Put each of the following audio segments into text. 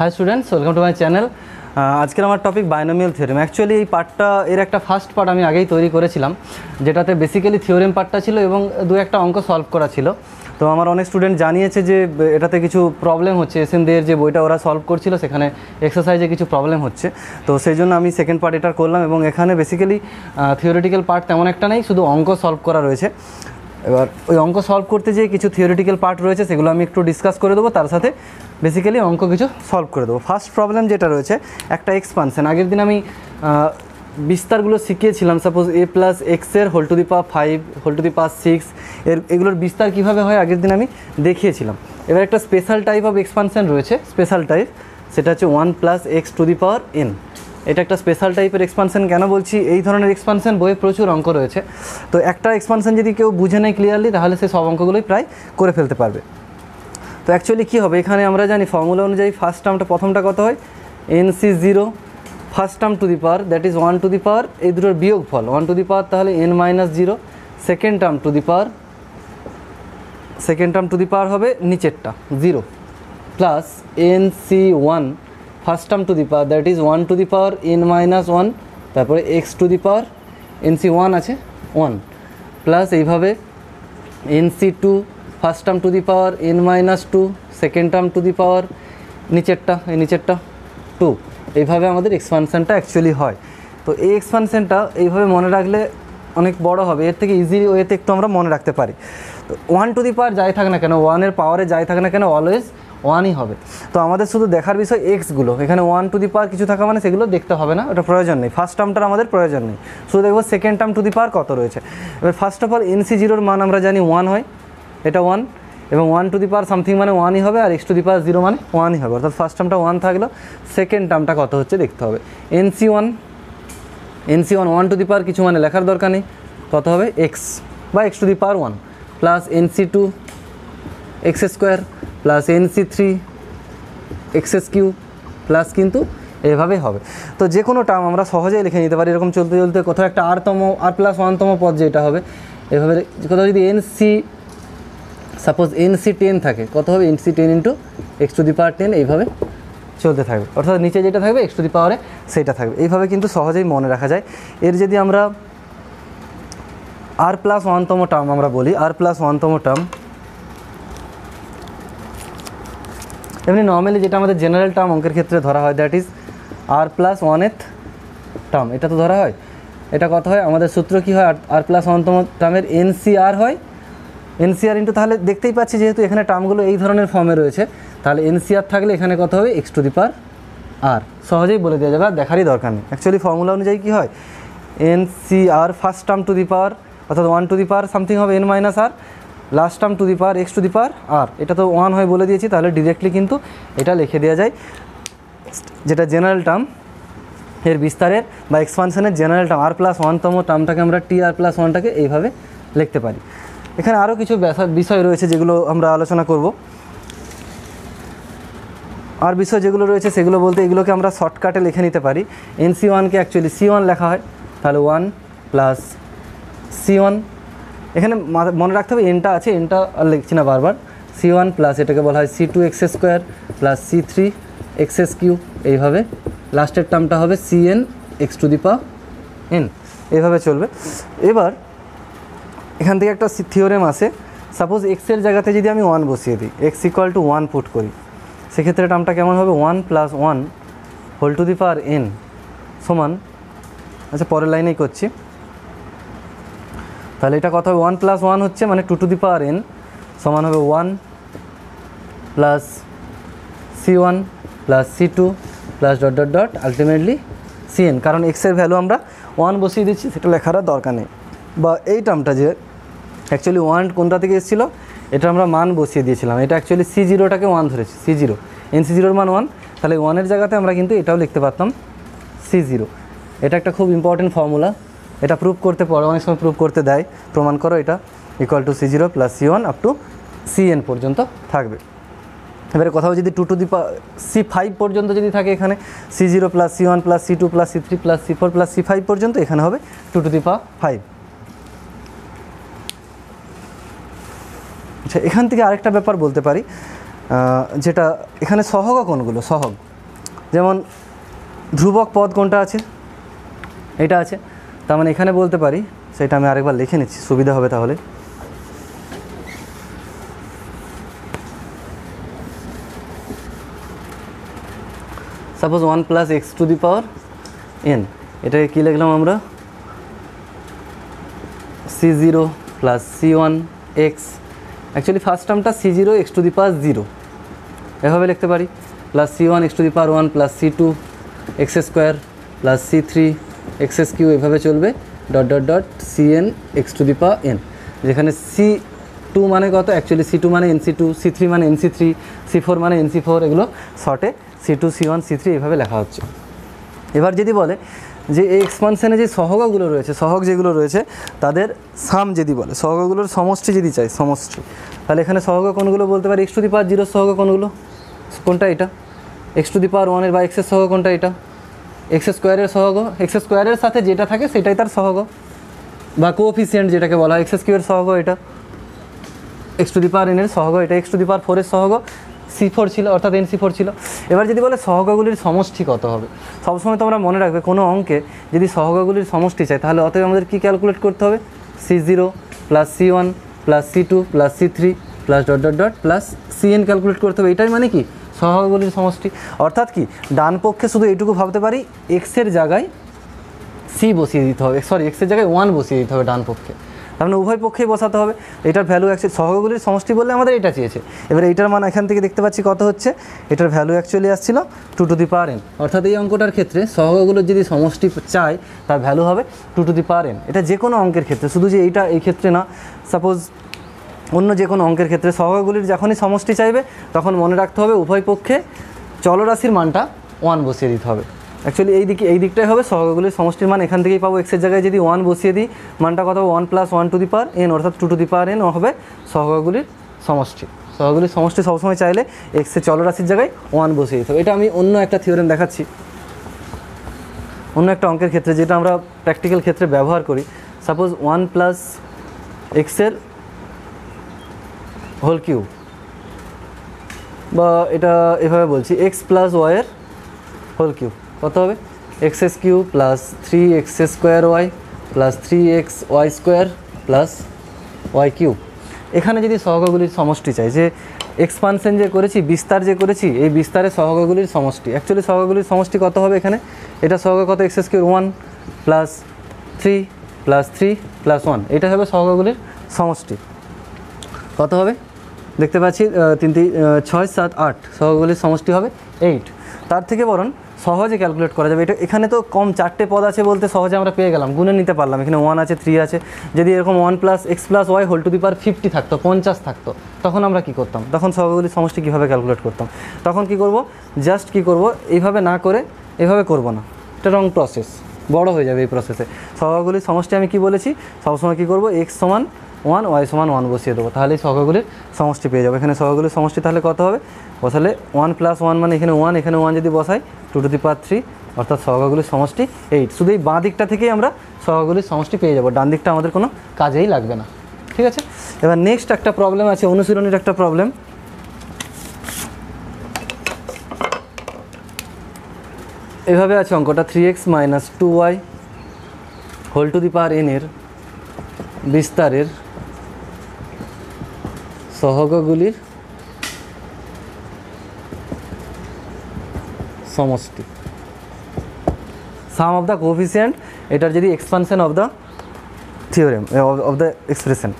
High students welcome to my channel আজকের আমার topic বায়োনমিয়াল theorem actually এই পার্টটা এর একটা ফার্স্ট পার্ট আমি আগেই তৈরি করেছিলাম যেটাতে বেসিক্যালি থিওরেম পার্টটা ছিল এবং দু একটা অঙ্ক সলভ করা ছিল তো আমার অনেক স্টুডেন্ট জানিয়েছে যে এটাতে কিছু প্রবলেম হচ্ছে এস এম যে বইটা ওরা সলভ করছিল সেখানে এক্সারসাইজে কিছু প্রবলেম হচ্ছে তো সেই জন্য আমি সেকেন্ড পার্ট এটা করলাম এবং এখানে বেসিক্যালি থিওরিটিক্যাল পার্ট তেমন একটা নেই শুধু অঙ্ক সলভ করা রয়েছে এবার ওই অঙ্ক সলভ করতে যে কিছু থিওরিটিক্যাল পার্ট রয়েছে সেগুলো আমি একটু ডিসকাস করে দেবো তার সাথে বেসিক্যালি অঙ্ক কিছু সলভ করে দেবো ফার্স্ট প্রবলেম যেটা রয়েছে একটা এক্সপানশন আগের দিন আমি বিস্তারগুলো শিখিয়েছিলাম সাপোজ এ প্লাস এক্সের whole to the power five whole to the পা সিক্স এর এগুলোর বিস্তার কীভাবে হয় আগের দিন আমি দেখিয়েছিলাম এবার একটা স্পেশাল টাইপ অফ এক্সপানশান রয়েছে স্পেশাল টাইপ সেটা হচ্ছে one plus x to the power n এটা একটা স্পেশাল টাইপের এক্সপানশান কেন বলছি এই ধরনের এক্সপানশান বইয়ে প্রচুর অঙ্ক রয়েছে তো একটা এক্সপানশান যদি কেউ বুঝে নেয় ক্লিয়ারলি তাহলে সে সব অঙ্কগুলোই প্রায় করে ফেলতে পারবে তো অ্যাকচুয়ালি কী হবে এখানে আমরা জানি ফর্মুলা অনুযায়ী ফার্স্ট টার্মটা প্রথমটা কত হয় n C zero first term to the power that is one to the power এই দুটোর বিয়োগ ফল ওয়ান টু দি পাওয়ার তাহলে n minus zero second term to the power second term to the power হবে নিচেরটা zero plus n C one first term to the power that is one to the power n minus one তারপরে x to the power n C one আছে one plus এইভাবে n C two first term to the power n minus two second term to the power নিচেরটা এই নিচেরটা two এইভাবে আমাদের এক্সপানশানটা actually হয় তো এই এক্সপানশানটা এইভাবে মনে রাখলে অনেক বড় হবে এর থেকে ইজি ওয়েতে একটু আমরা মনে রাখতে পারি তো ওয়ান টু দি পাওয়ার যাই থাক না কেন ওয়ানের পাওয়ারে যাই থাক না কেন অলওয়েজ ওয়ানই হবে তো আমাদের শুধু দেখার বিষয় এক্সগুলো এখানে ওয়ান টু দি পাওয়ার কিছু থাকা মানে সেগুলো দেখতে হবে না ওটা প্রয়োজন নেই ফার্স্ট টার্মটার আমাদের প্রয়োজন নেই শুধু দেখবো second term to the power কত রয়েছে এবার ফার্স্ট অফ অল এনসি জিরোর মান আমরা জানি ওয়ান হয় এটা ওয়ান এবং one to the power something মানে ওয়ানই হবে আর x to the power zero মানে ওয়ানই হবে অর্থাৎ ফার্স্ট টার্মটা ওয়ান থাকলো সেকেন্ড টার্মটা কত হচ্ছে দেখতে হবে n C one n C one one to the power কিছু মানে লেখার দরকার নেই কত হবে এক্স বা x to the power one plus n C two x square plus n C three XS cube plus কিন্তু এভাবেই হবে তো যে কোনো টার্ম আমরা সহজেই লিখে নিতে পারি এরকম চলতে চলতে কোথাও একটা আরতম আর প্লাস ওয়ানতম পদ যেটা হবে এভাবে কোথাও যদি n C suppose n C ten থাকে কত হবে n C ten into x to the power ten এইভাবে চলতে থাকবে অর্থাৎ নিচে যেটা থাকবে এক্স টু দি পাওয়ারে সেটা থাকবে এইভাবে কিন্তু সহজেই মনে রাখা যায় এর যদি আমরা আর প্লাস ওয়ানতম টার্ম আমরা বলি আর প্লাস ওয়ানতম টার্ম এমনি নর্মালি যেটা আমাদের জেনারেল টার্ম অঙ্কের ক্ষেত্রে ধরা হয় that is r plus oneth term এটা তো ধরা হয় এটা কত হয় আমাদের সূত্র কি হয় আর প্লাস ওয়ানতম টার্মের এনসিআর হয় এনসিআর ইন্টু তাহলে দেখতেই পাচ্ছি যেহেতু এখানে টার্মগুলো এই ধরনের ফর্মে রয়েছে তাহলে এনসিআর থাকলে এখানে কত হবে এক্স টু দি পার আর সহজেই বলে দেওয়া যাবে আর দেখারই দরকার নেই অ্যাকচুয়ালি ফর্মুলা অনুযায়ী কী হয় n C r first term to the power অর্থাৎ one to the power something হবে n minus r last term to the power x to the power r এটা তো ওয়ান হয়ে বলে দিয়েছি তাহলে ডিরেক্টলি কিন্তু এটা লিখে দেওয়া যায় যেটা জেনারেল টার্ম এর বিস্তারের বা এক্সপানশনের জেনারেল টার্ম আর প্লাস ওয়ানতম টার্মটাকে আমরা টি আর প্লাস ওয়ানটাকে এইভাবে লিখতে পারি এখানে আরও কিছু বিষয় রয়েছে যেগুলো আমরা আলোচনা করব আর বিষয় যেগুলো রয়েছে সেগুলো বলতে এগুলোকে আমরা শর্টকাটে লিখে নিতে পারি এন সি ওয়ানকে অ্যাকচুয়ালি সি ওয়ান লেখা হয় তাহলে ওয়ান প্লাস সি ওয়ান এখানে মনে রাখতে হবে এনটা আছে এনটা আর লিখছি না বারবার সি ওয়ান প্লাস এটাকে বলা হয় C two x square plus C three x S Q এইভাবে লাস্টের টার্মটা হবে C n x to the power n এইভাবে চলবে এবার এখান থেকে একটা থিওরেম আছে সাপোজ এক্সের জায়গাতে যদি আমি ওয়ান বসিয়ে দিই x equal to one put করি সেক্ষেত্রে টার্মটা কেমন হবে one plus one whole to the power n সমান আচ্ছা পরের লাইনেই করছি তাহলে এটা কথা হবে ওয়ান প্লাস ওয়ান হচ্ছে মানে two to the power n সমান হবে one plus C one plus C two plus dot dot dot ultimately C n কারণ এক্সের ভ্যালু আমরা ওয়ান বসিয়ে দিচ্ছি সেটা লেখার দরকার নেই বা এই টার্মটা যে অ্যাকচুয়ালি ওয়ান কোনটা থেকে এসেছিলো এটা আমরা মান বসিয়ে দিয়েছিলাম এটা অ্যাকচুয়ালি সি জিরোটাকে ওয়ান ধরেছি সি জিরো এন সি জিরোর মান ওয়ান তাহলে ওয়ানের জায়গাতে আমরা কিন্তু এটাও লিখতে পারতাম সি জিরো এটা একটা খুব ইম্পর্টেন্ট ফর্মুলা এটা প্রুভ করতে পারো অনেক সময় প্রুভ করতে দেয় প্রমাণ করো এটা equal to C zero plus C one up to C n পর্যন্ত থাকবে এবারে কোথাও যদি two to the C five পর্যন্ত যদি থাকে এখানে C zero plus C one plus C two plus C three plus C four plus C five পর্যন্ত এখানে হবে two to the power five আচ্ছা এখান থেকে আরেকটা ব্যাপার বলতে পারি যেটা এখানে সহগ কোনগুলো সহগ যেমন ধ্রুবক পদ কোনটা আছে এটা আছে তার মানে এখানে বলতে পারি সেটা আমি আরেকবার লিখে নিচ্ছি সুবিধা হবে তাহলে suppose one plus x to the power n এটাকে কী লিখলাম আমরা C zero plus C one x actually first টার্মটা C zero x to the power zero এভাবে লিখতে পারি plus C one x to the power one plus C two x square plus C three x S কিউ এভাবে চলবে dot dot dot C n x to the power n যেখানে C two মানে কত actually C two মানে n C two C three মানে n C three C four মানে n C four এগুলো শর্টে C two C one C three এভাবে লেখা হচ্ছে এবার যদি বলে যে এই এক্সপানশানে যে সহগগুলো রয়েছে সহগ যেগুলো রয়েছে তাদের সাম যদি বলে সহগাগুলোর সমষ্টি যদি চাই সমষ্টি তাহলে এখানে সহগ কোনগুলো বলতে পারি এক্স টু দি পাওয়ার জিরোর সহগ কোনগুলো কোনটা এটা এক্স টু দি পাওয়ার ওয়ানের বা এক্সের সহগ কোনটা এটা এক্স স্কোয়ারের সহগ এক্স স্কোয়ারের সাথে যেটা থাকে সেটাই তার সহগ বা কোফিসিয়েন্ট যেটাকে বলা হয় এক্স স্কিউয়ের সহগ এটা এক্স টু দি পাওয়ার এনের সহগ এটা এক্স টু দি পাওয়ার ফোরের সহগ সি ফোর ছিল অর্থাৎ এন সি ফোর ছিল এবার যদি বলে সহগগুলির সমষ্টি কত হবে সবসময় তোমরা মনে রাখবে কোনো অঙ্কে যদি সহগগুলির সমষ্টি চাই তাহলে অতএব আমাদের কী ক্যালকুলেট করতে হবে C zero plus C one plus C two plus C three plus dot dot dot plus C n calculate করতে হবে এটাই মানে কি সহগগুলির সমষ্টি অর্থাৎ কি ডান পক্ষে শুধু এইটুকু ভাবতে পারি এক্সের জায়গায় সি বসিয়ে দিতে হবে সরি এক্সের জায়গায় ওয়ান বসিয়ে দিতে হবে ডান পক্ষে তার মানে উভয় পক্ষেই বসাতে হবে এটার ভ্যালু অ্যাকচুয়ালি সহগগুলির সমষ্টি বললে আমাদের এটা চেয়েছে এবার এটার মান এখান থেকে দেখতে পাচ্ছি কত হচ্ছে এটার ভ্যালু অ্যাকচুয়ালি আসছিল two to the power n অর্থাৎ এই অঙ্কটার ক্ষেত্রে সহগগুলোর যদি সমষ্টি চাই তার ভ্যালু হবে two to the power n এটা যে কোনো অঙ্কের ক্ষেত্রে শুধু যে এইটা এই ক্ষেত্রে না সাপোজ অন্য যে কোনো অঙ্কের ক্ষেত্রে সহগগুলির যখনই সমষ্টি চাইবে তখন মনে রাখতে হবে উভয় পক্ষে চলরাশির মানটা ওয়ান বসিয়ে দিতে হবে অ্যাকচুয়ালি এই দিকে এই দিকটাই হবে সহগগুলির সমষ্টির মান এখান থেকেই পাবো এক্সের জায়গায় যদি ওয়ান বসিয়ে দিই মানটা কত one plus one to the power n অর্থাৎ two to the power n হবে সহগগুলির সমষ্টি সহগগুলির সমষ্টি সবসময় চাইলে এক্সের চলরাশির জায়গায় ওয়ান বসিয়ে দিতে হবে এটা আমি অন্য একটা থিওরেম দেখাচ্ছি অন্য একটা অঙ্কের ক্ষেত্রে যেটা আমরা প্র্যাকটিক্যাল ক্ষেত্রে ব্যবহার করি সাপোজ ওয়ান প্লাস এক্সের হোল কিউ বা এটা এভাবে বলছি এক্স প্লাস ওয়াইয়ের হোল কিউ কত হবে এক্স এস কিউ plus three x square y plus three x y square plus y cube এখানে যদি সহগগুলির সমষ্টি চাই যে এক্সপানশন যে করেছি বিস্তার যে করেছি এই বিস্তারে সহগগুলির সমষ্টি অ্যাকচুয়ালি সহগগুলির সমষ্টি কত হবে এখানে এটা সহগ কত x cube one plus three plus three plus one এটা হবে সহগগুলির সমষ্টি কত হবে দেখতে পাচ্ছি তিন তিন ছয় সাত আট সহগগুলির সমষ্টি হবে এইট তার থেকে বরং সহজে ক্যালকুলেট করা যাবে এটা এখানে তো কম চারটে পদ আছে বলতে সহজে আমরা পেয়ে গেলাম গুনে নিতে পারলাম এখানে ওয়ান আছে থ্রি আছে যদি এরকম one plus x plus y whole to the power fifty থাকতো পঞ্চাশ থাকতো তখন আমরা কি করতাম তখন সহগুলি সমষ্টি কীভাবে ক্যালকুলেট করতাম তখন কি করব জাস্ট কি করব এইভাবে না করে এভাবে করব না এটা রং প্রসেস বড় হয়ে যাবে এই প্রসেসে সহগুলির সমষ্টি আমি কি বলেছি সবসময় কি করব এক্স সমান ওয়ান ওয়াই সমান ওয়ান বসিয়ে দেবো তাহলে এই সমষ্টি পেয়ে যাবো এখানে সহগুলির সমষ্টি তাহলে কত হবে বসালে ওয়ান প্লাস ওয়ান মানে এখানে ওয়ান এখানে ওয়ান যদি বসাই two to the power three অর্থাৎ সহগুলির সমষ্টি এইট শুধু এই বাঁ দিকটা থেকেই আমরা সহগুলির সমষ্টি পেয়ে যাবো ডান দিকটা আমাদের কোনো কাজেই লাগবে না ঠিক আছে এবার নেক্সট একটা প্রবলেম আছে অনুশীলনের একটা প্রবলেম এভাবে আছে অঙ্কটা three x minus two y whole to the power এনের বিস্তারের সহগগুলির সমষ্টি সাম অফ দ্য কোফিসিয়েন্ট এটার যদি expansion of the theorem of the expression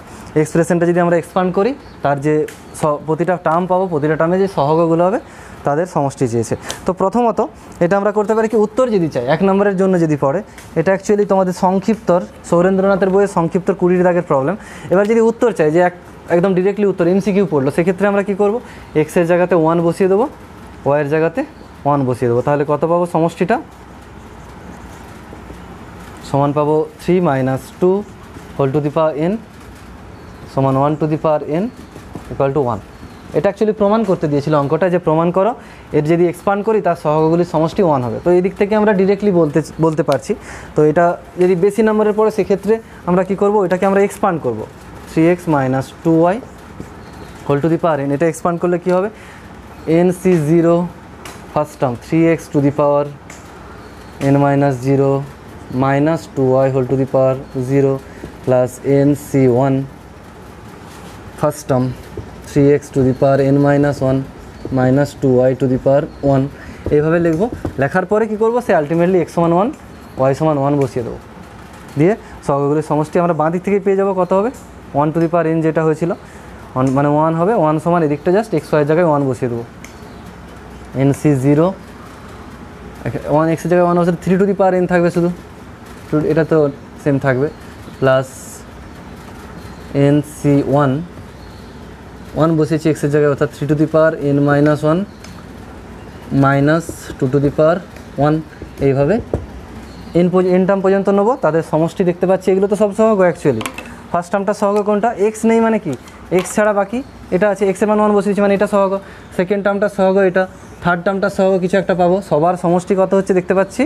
এক্সপ্রেশনটা যদি আমরা এক্সপান্ড করি তার যে প্রতিটা টার্ম পাবো প্রতিটা টার্মে যে সহগগুলো হবে তাদের সমষ্টি চেয়েছে তো প্রথমত এটা আমরা করতে পারি কি উত্তর যদি চাই এক নম্বরের জন্য যদি পড়ে এটা অ্যাকচুয়ালি তোমাদের সংক্ষিপ্তর সৌরেন্দ্রনাথের বইয়ের সংক্ষিপ্তর কুড়ির দাগের প্রবলেম এবার যদি উত্তর চাই যে এক একদম ডিরেক্টলি উত্তর এমসিকিউ পড়লো সেক্ষেত্রে আমরা কি করবো এক্সের জায়গাতে ওয়ান বসিয়ে দেবো ওয়ের জায়গাতে ওয়ান বসিয়ে দেবো তাহলে কত পাবো সমষ্টিটা সমান পাবো three minus two whole to the power n সমান one to the power n equal to one এটা অ্যাকচুয়ালি প্রমাণ করতে দিয়েছিল অঙ্কটা যে প্রমাণ করো এর যদি এক্সপান্ড করি তার সহগগুলির সমষ্টি ওয়ান হবে তো এই দিক থেকে আমরা ডিরেক্টলি বলতে বলতে পারছি তো এটা যদি বেশি নম্বরের পড়ে সেক্ষেত্রে আমরা কি করব এটাকে আমরা এক্সপান্ড করব three x minus two y whole to the power n এটা এক্সপান্ড করলে কী হবে n C zero first term three x to the power n minus zero minus two y whole to the power zero plus n C one first term three x to the power n minus one minus two y to the power one এইভাবে লিখবো লেখার পরে কী করব সে ultimately x সমান one y সমান one বসিয়ে দেবো দিয়ে সবগুলির সমষ্টি আমরা বাঁ দিক থেকে পেয়ে যাবো কত হবে one to the power n যেটা হয়েছিল ওয়ান মানে ওয়ান হবে ওয়ান সমান এদিকটা জাস্ট এক্স ওয়াই জায়গায় ওয়ান বসিয়ে দেবো এন সি জিরো ওয়ান এক্সের জায়গায় ওয়ান বসে three to the power n থাকবে শুধু টু এটা তো সেম থাকবে plus n C one one বসিয়েছি এক্সের জায়গায় অর্থাৎ three to the power n minus one minus two to the power one এইভাবে এন এন টার্ম পর্যন্ত নেবো তাদের সমষ্টি দেখতে পাচ্ছি এগুলো তো সব সহ অ্যাকচুয়ালি ফার্স্ট টার্মটা সহগ কোনটা এক্স নেই মানে কি এক্স ছাড়া বাকি এটা আছে এক্সের মান ওয়ান বসিয়েছি মানে এটা সহগ সেকেন্ড টার্মটা সহগ এটা থার্ড টার্মটা সহগ কিছু একটা পাবো সবার সমষ্টি কত হচ্ছে দেখতে পাচ্ছি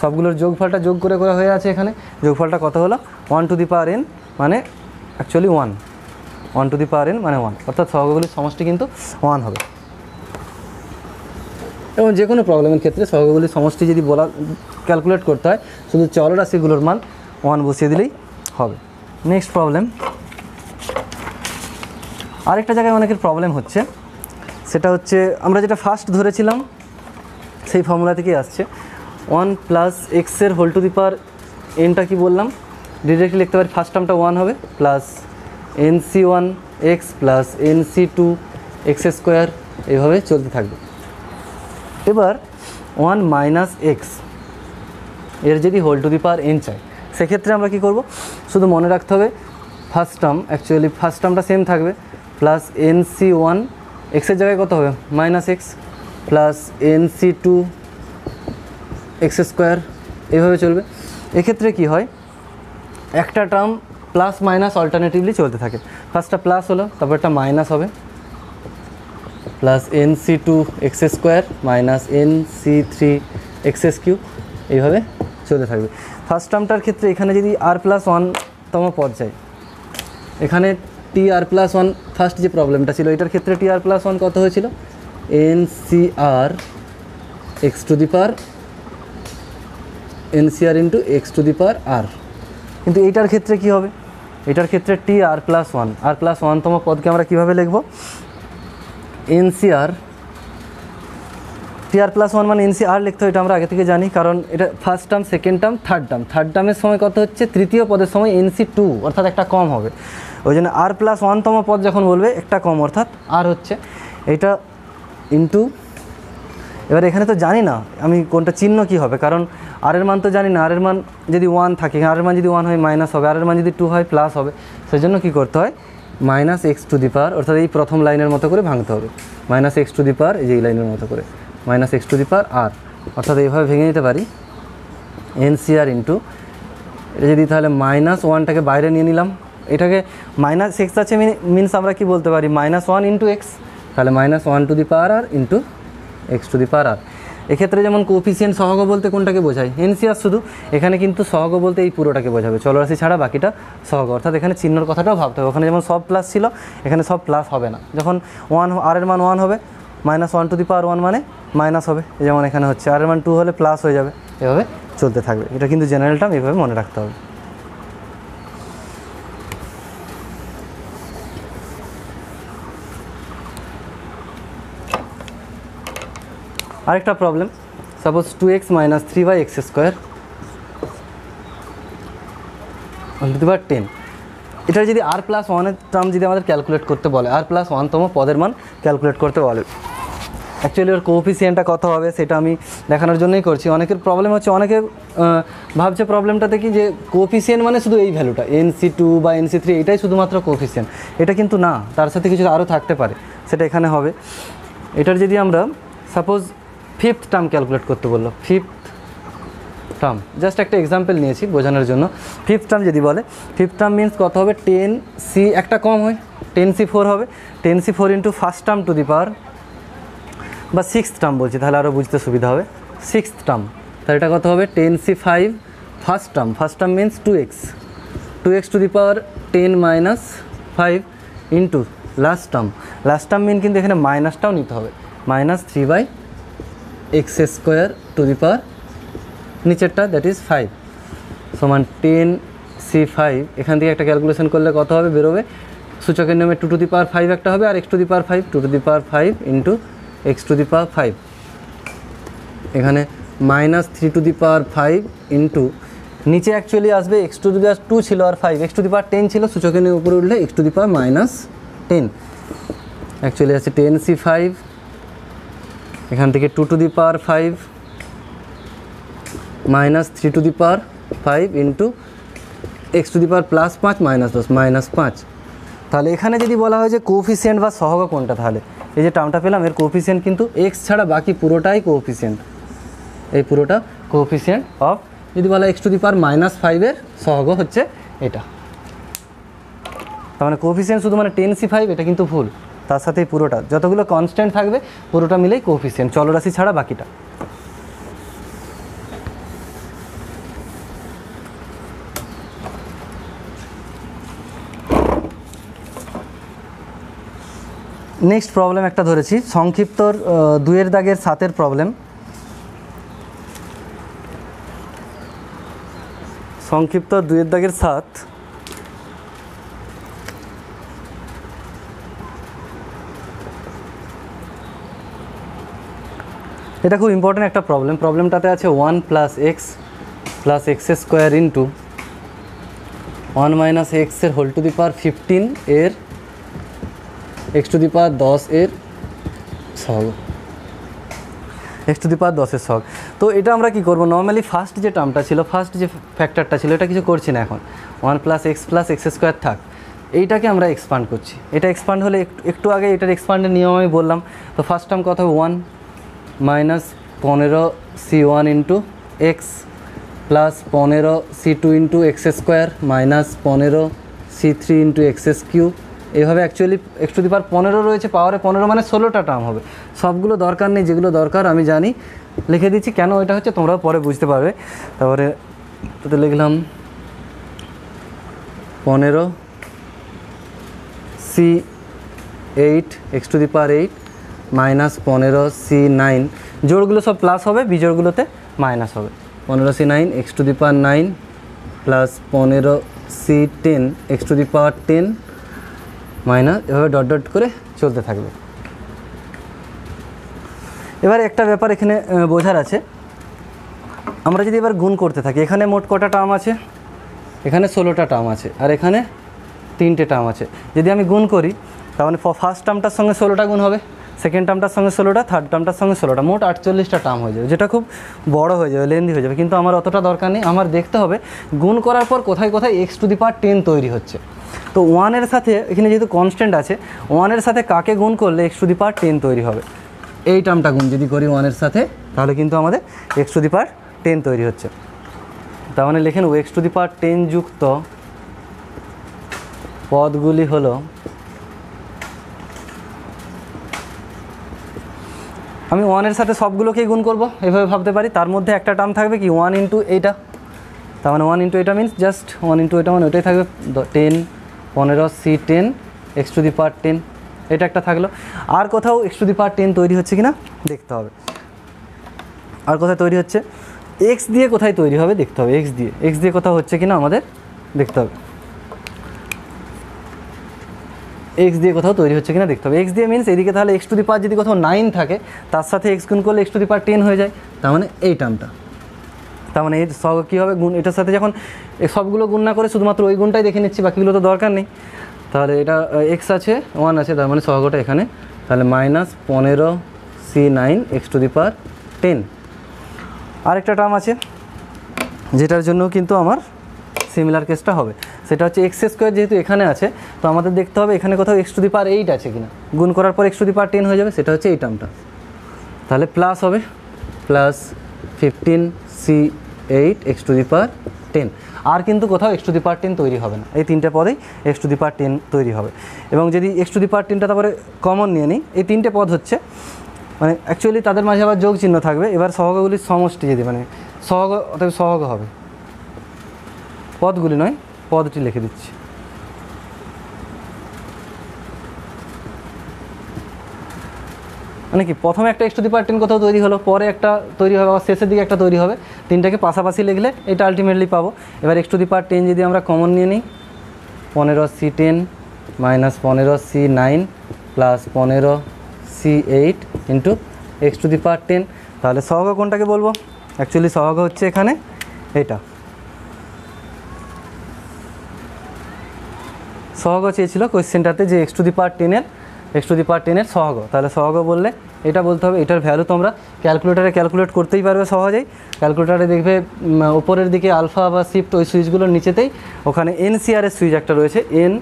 সবগুলোর যোগফলটা যোগ করে করা হয়ে আছে এখানে যোগফলটা কত হলো one to the power n মানে actually one one to the power n মানে ওয়ান অর্থাৎ সহগগুলির সমষ্টি কিন্তু ওয়ান হবে এবং যে কোনো প্রবলেমের ক্ষেত্রে সহগগুলির সমষ্টি যদি বলা ক্যালকুলেট করতে হয় শুধু চলরাশিগুলোর মান ওয়ান বসিয়ে দিলেই হবে নেক্সট প্রবলেম আরেকটা জায়গায় অনেকের প্রবলেম হচ্ছে সেটা হচ্ছে আমরা যেটা ফার্স্ট ধরেছিলাম সেই ফর্মুলা থেকেই আসছে ওয়ান প্লাস এক্সের হোল টু দি পার এনটা কি বললাম ডিরেক্টলি লিখতে পারি ফার্স্ট টার্মটা ওয়ান হবে plus n C one x plus n C two x square এইভাবে চলতে থাকবে এবার ওয়ান মাইনাস এক্স এর যদি whole to the power n চাই সেক্ষেত্রে আমরা কি করব শুধু মনে রাখতে হবে ফার্স্ট টার্ম অ্যাকচুয়ালি ফার্স্ট টার্মটা সেম থাকবে প্লাস এন সি ওয়ান এক্সের জায়গায় কত হবে minus x plus n C two x square এইভাবে চলবে এক্ষেত্রে কি হয় একটা টার্ম প্লাস মাইনাস অল্টারনেটিভলি চলতে থাকে ফার্স্টটা প্লাস হলো তারপরটা মাইনাস হবে plus n C two x square minus n C three x S Q এইভাবে চলতে থাকবে ফার্স্ট টার্মটার ক্ষেত্রে এখানে যদি আর প্লাস ওয়ানতম পদ যায় এখানে T r plus one first যে প্রবলেমটা ছিল এটার ক্ষেত্রে টি আর প্লাস ওয়ান কত হয়েছিল n C r x to the power n C r into x to the power r কিন্তু এইটার ক্ষেত্রে কি হবে এটার ক্ষেত্রে T r plus one r plus ওয়ানতম পদকে আমরা কীভাবে লিখব n C r T r plus one মানে এনসি আর লিখতে হয় এটা আমরা আগে থেকে জানি কারণ এটা first term second term third term third টার্মের সময় কত হচ্ছে তৃতীয় পদের সময় এনসি টু অর্থাৎ একটা কম হবে ওই জন্য আর প্লাস ওয়ানতম পদ যখন বলবে একটা কম অর্থাৎ আর হচ্ছে এটা ইন্টু এবার এখানে তো জানি না আমি কোনটা চিহ্ন কি হবে কারণ আরের মান তো জানি না আরের মান যদি ওয়ান থাকে আর এর মান যদি ওয়ান হয় মাইনাস হবে আরের মান যদি টু হয় প্লাস হবে সেই জন্য কী করতে হয় minus x to the power অর্থাৎ এই প্রথম লাইনের মতো করে ভাঙতে হবে minus x to the power এই যে লাইনের মতো করে minus x to the power r অর্থাৎ এইভাবে ভেঙে নিতে পারি এনসিআর ইন্টু এটা যদি তাহলে মাইনাস ওয়ানটাকে বাইরে নিয়ে নিলাম এটাকে মাইনাস এক্স আছে মিনস আমরা কি বলতে পারি মাইনাস ওয়ান ইন্টু এক্স তাহলে minus one to the power r into x to the power r এক্ষেত্রে যেমন কোফিসিয়েন্ট সহগ বলতে কোনটাকে বোঝায় এনসিআর শুধু এখানে কিন্তু সহগ বলতে এই পুরোটাকে বোঝাবে চলরাশি ছাড়া বাকিটা সহগ অর্থাৎ এখানে চিহ্নর কথাটাও ভাবতে হবে ওখানে যেমন সব প্লাস ছিল এখানে সব প্লাস হবে না যখন ওয়ান আর এর মান ওয়ান হবে minus one to the power one মানে মাইনাস হবে যেমন এখানে হচ্ছে আর ওয়ান টু হলে প্লাস হয়ে যাবে এভাবে চলতে থাকবে এটা কিন্তু জেনারেল টার্ম এভাবে মনে রাখতে হবে আরেকটা problem suppose two x minus three by x square বা টেন এটা যদি আর প্লাস ওয়ানের টার্ম যদি আমাদের ক্যালকুলেট করতে বলে আর প্লাস ওয়ানতম পদের মান ক্যালকুলেট করতে বলে অ্যাকচুয়ালি ওর কোফিসিয়েন্টটা কত হবে সেটা আমি দেখানোর জন্যই করছি অনেকের প্রবলেম হচ্ছে অনেকে ভাবছে প্রবলেমটা দেখি যে কোফিসিয়েন্ট মানে শুধু এই ভ্যালুটা এন সি টু বা এন সি থ্রি এটাই শুধুমাত্র কোফিসিয়েন্ট এটা কিন্তু না তার সাথে কিছু আরও থাকতে পারে সেটা এখানে হবে এটার যদি আমরা সাপোজ ফিফথ টার্ম ক্যালকুলেট করতে বললো ফিফথ টার্ম জাস্ট একটা এক্সাম্পল নিয়েছি বোঝানোর জন্য ফিফথ টার্ম যদি বলে ফিফথ টার্ম মিন্স কত হবে টেন সি একটা কম হয় টেন সি ফোর হবে ten C four into first term to the power বা সিক্স টার্ম বলছি তাহলে আরও বুঝতে সুবিধা হবে সিক্স টার্ম তাহলে এটা কত হবে ten C five first term first term means two x two x to the power ten minus five into last term last term mean কিন্তু এখানে মাইনাসটাও নিতে হবে minus three by x square to the power নিচেরটা that is five সমান ten C five এখান থেকে একটা ক্যালকুলেশন করলে কত হবে বেরোবে সূচকের নামে two to the power five একটা হবে আর x to the power five two to the power five into x to the power five এখানে minus three to the power five into নিচে অ্যাকচুয়ালি আসবে x to the power two ছিল আর five x to the power ten ছিল সূচকের উপরে উঠলে x to the power minus ten actually আছে টেন সি ফাইভ এখান থেকে two to the power five minus three to the power five into x to the power plus পাঁচ মাইনাস দশ মাইনাস পাঁচ তাহলে এখানে যদি বলা হয় যে কোফিসিয়েন্ট বা সহগ কোনটা তাহলে এই যে টার্মটা পেলাম এর কোফিসিয়েন্ট কিন্তু এক্স ছাড়া বাকি পুরোটাই কোফিসিয়েন্ট এই পুরোটা কোফিসিয়েন্ট অফ যদি বলা x to the power minus ফাইভের সহগ হচ্ছে এটা তার মানে কোফিসিয়েন্ট শুধু মানে টেন সি ফাইভ এটা কিন্তু ভুল তার সাথে পুরোটা যতগুলো কনস্ট্যান্ট থাকবে পুরোটা মিলেই কোফিসিয়েন্ট চলরাশি ছাড়া বাকিটা নেক্সট প্রবলেম একটা ধরেছি সংক্ষিপ্তর দুয়ের দাগের সাতের প্রবলেম সংক্ষিপ্ত দুয়ের দাগের সাত এটা খুব ইম্পর্ট্যান্ট একটা প্রবলেম প্রবলেমটাতে আছে one plus x plus x square into one minus এক্সের whole to the power fifteen এর এক্স টু দি পাওয়ার দশ এর সব এক্স টু দি পাওয়ার দশের শখ তো এটা আমরা কি করবো নর্মালি ফার্স্ট যে টার্মটা ছিল ফার্স্ট যে ফ্যাক্টরটা ছিল এটা কিছু করছি না এখন one plus x plus x square থাক এইটাকে আমরা এক্সপান্ড করছি এটা এক্সপান্ড হলে একটু আগে এটার এক্সপান্ডের নিয়ম আমি বললাম তো ফার্স্ট টার্ম কত ওয়ান মাইনাস পনেরো C one into x plus পনেরো C two into x square minus পনেরো C three into x S Q এইভাবে actually x to the power পনেরো রয়েছে পাওয়ারে পনেরো মানে ষোলোটা টার্ম হবে সবগুলো দরকার নেই যেগুলো দরকার আমি জানি লিখে দিচ্ছি কেন এটা হচ্ছে তোমরাও পরে বুঝতে পারবে তারপরে তোদের লিখলাম পনেরো C eight x to the power eight minus পনেরো সি নাইন জোরগুলো সব প্লাস হবে বিজোড়গুলোতে মাইনাস হবে পনেরো C nine x to the power nine plus পনেরো C ten x to the power ten minus এভাবে ডট ডট করে চলতে থাকবে এবার একটা ব্যাপার এখানে বোঝার আছে আমরা যদি এবার গুণ করতে থাকি এখানে মোট কটা টার্ম আছে এখানে ষোলোটা টার্ম আছে আর এখানে তিনটে টার্ম আছে যদি আমি গুণ করি তাহলে ফার্স্ট টার্মটার সঙ্গে ষোলোটা গুণ হবে সেকেন্ড টার্মটার সঙ্গে ষোলোটা থার্ড টার্মটার সঙ্গে ষোলোটা মোট আটচল্লিশটা টার্ম হয়ে যাবে যেটা খুব বড় হয়ে যাবে লেন্দি হয়ে যাবে কিন্তু আমার অতটা দরকার নেই আমার দেখতে হবে গুণ করার পর কোথায় কোথায় x to the power ten তৈরি হচ্ছে তো ওয়ানের সাথে এখানে যেহেতু কনস্ট্যান্ট আছে ওয়ানের সাথে কাকে গুণ করলে x to the power ten তৈরি হবে এই টার্মটা গুণ যদি করি ওয়ানের সাথে তাহলে কিন্তু আমাদের x to the power ten তৈরি হচ্ছে তার মানে লেখেন x to the power ten যুক্ত পদগুলি হলো আমি ওয়ানের সাথে সবগুলোকেই গুণ করবো এভাবে ভাবতে পারি তার মধ্যে একটা টার্ম থাকবে কি ওয়ান ইন্টু এইটা তার মানে ওয়ান ইন্টু এটা মিনস জাস্ট ওয়ান ইন্টু এটা মানে ওটাই থাকবে টেন পনেরো C ten x to the power ten এটা একটা থাকলো আর কোথাও x to the power ten তৈরি হচ্ছে কি না দেখতে হবে আর কোথায় তৈরি হচ্ছে এক্স দিয়ে কোথায় তৈরি হবে দেখতে হবে এক্স দিয়ে এক্স দিয়ে কোথাও হচ্ছে কি না আমাদের দেখতে হবে এক্স দিয়ে কোথাও তৈরি হচ্ছে কিনা দেখতে হবে এক্স দিয়ে মিনস এদিকে তাহলে এক্স টু দি পার যদি কোথাও নাইন থাকে তার সাথে এক্স গুণ করলে x to the power ten হয়ে যায় তার মানে এই টার্মটা তার মানে এর সব কী হবে গুণ এটার সাথে যখন সবগুলো গুণ না করে শুধুমাত্র ওই গুণটাই দেখে নিচ্ছি বাকিগুলো তো দরকার নেই তাহলে এটা এক্স আছে ওয়ান আছে তার মানে সহগটা এখানে তাহলে মাইনাস পনেরো C nine x to the power ten আরেকটা টার্ম আছে যেটার জন্য কিন্তু আমার সিমিলার কেসটা হবে সেটা হচ্ছে এক্স স্কোয়ার যেহেতু এখানে আছে তো আমাদের দেখতে হবে এখানে কোথাও x to the power eight আছে কিনা গুণ করার পর x to the power ten হয়ে যাবে সেটা হচ্ছে এই টার্মটা তাহলে প্লাস হবে plus fifteen C eight x to the power ten আর কিন্তু কোথাও x to the power ten তৈরি হবে না এই তিনটে পদেই x to the power ten তৈরি হবে এবং যদি এক্স টু দি পাওয়ার টেনটা তারপরে কমন নিয়ে নিই এই তিনটে পদ হচ্ছে মানে অ্যাকচুয়ালি তাদের মাঝে আবার যোগ চিহ্ন থাকবে এবার সহগগুলির সমষ্টি যদি মানে সহগ অথবা সহগ হবে পদগুলি নয় পদটি লিখে দিচ্ছি মানে কি প্রথমে একটা x to the power ten কোথাও তৈরি হলো পরে একটা তৈরি হবে আবার শেষের দিকে একটা তৈরি হবে তিনটাকে পাশাপাশি লিখলে এটা আলটিমেটলি পাবো এবার x to the power ten যদি আমরা কমন নিয়ে নিই পনেরো সি টেন মাইনাস পনেরো সি নাইন প্লাস পনেরো C eight into x to the power ten তাহলে সহগ কোনটাকে বলবো অ্যাকচুয়ালি সহগ হচ্ছে এখানে এটা সহগ চেয়েছিল কোয়েশ্চেনটাতে যে এক্স টু দি পার টেনের এক্স টু দি পার টেনের সহগ তাহলে সহগ বললে এটা বলতে হবে এটার ভ্যালু তোমরা ক্যালকুলেটারে ক্যালকুলেট করতেই পারবে সহজেই ক্যালকুলেটারে দেখবে ওপরের দিকে আলফা বা সিফট ওই সুইচগুলোর নিচেতেই ওখানে এনসিআরের সুইচ একটা রয়েছে এন